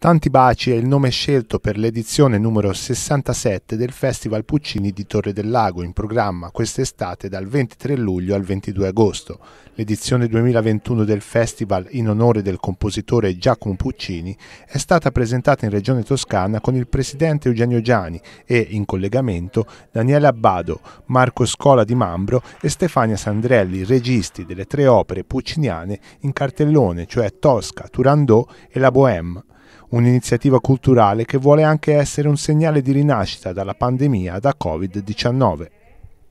Tanti baci è il nome scelto per l'edizione numero 67 del Festival Puccini di Torre del Lago in programma quest'estate dal 23 luglio al 22 agosto. L'edizione 2021 del festival in onore del compositore Giacomo Puccini è stata presentata in Regione Toscana con il presidente Eugenio Giani e in collegamento Daniele Abbado, Marco Scola di Mambro e Stefania Sandrelli, registi delle tre opere pucciniane in cartellone, cioè Tosca, Turandot e La Bohème un'iniziativa culturale che vuole anche essere un segnale di rinascita dalla pandemia da Covid-19.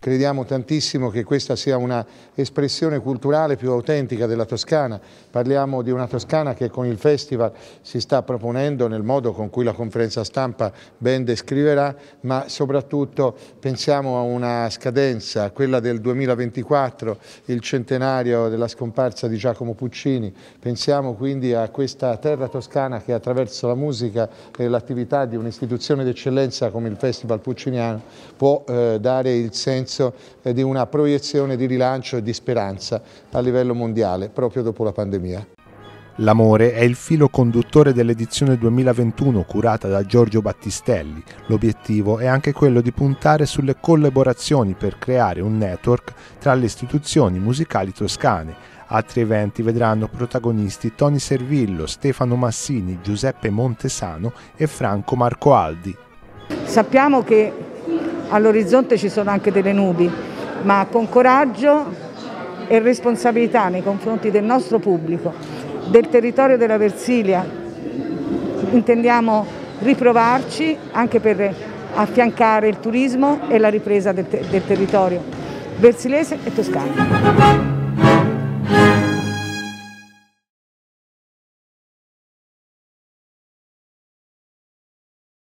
Crediamo tantissimo che questa sia una espressione culturale più autentica della Toscana. Parliamo di una Toscana che con il festival si sta proponendo nel modo con cui la conferenza stampa ben descriverà, ma soprattutto pensiamo a una scadenza, quella del 2024, il centenario della scomparsa di Giacomo Puccini. Pensiamo quindi a questa terra toscana che attraverso la musica e l'attività di un'istituzione d'eccellenza come il Festival Pucciniano può eh, dare il senso senso eh, di una proiezione di rilancio e di speranza a livello mondiale proprio dopo la pandemia. L'amore è il filo conduttore dell'edizione 2021 curata da Giorgio Battistelli. L'obiettivo è anche quello di puntare sulle collaborazioni per creare un network tra le istituzioni musicali toscane. Altri eventi vedranno protagonisti Tony Servillo, Stefano Massini, Giuseppe Montesano e Franco Marcoaldi. Sappiamo che all'orizzonte ci sono anche delle nubi, ma con coraggio e responsabilità nei confronti del nostro pubblico, del territorio della Versilia, intendiamo riprovarci anche per affiancare il turismo e la ripresa del, ter del territorio versilese e toscano.